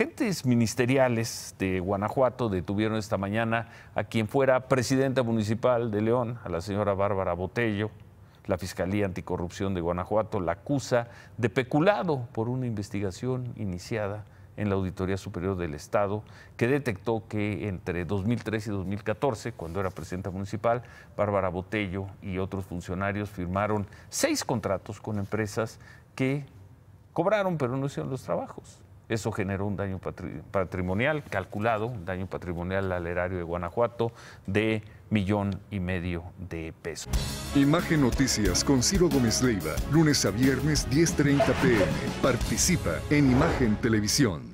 Agentes ministeriales de Guanajuato detuvieron esta mañana a quien fuera presidenta municipal de León, a la señora Bárbara Botello. La Fiscalía Anticorrupción de Guanajuato la acusa de peculado por una investigación iniciada en la Auditoría Superior del Estado, que detectó que entre 2003 y 2014, cuando era presidenta municipal, Bárbara Botello y otros funcionarios firmaron seis contratos con empresas que cobraron pero no hicieron los trabajos. Eso generó un daño patrimonial calculado, daño patrimonial al erario de Guanajuato de millón y medio de pesos. Imagen Noticias con Ciro Gómez Leiva, lunes a viernes 10.30 pm. Participa en Imagen Televisión.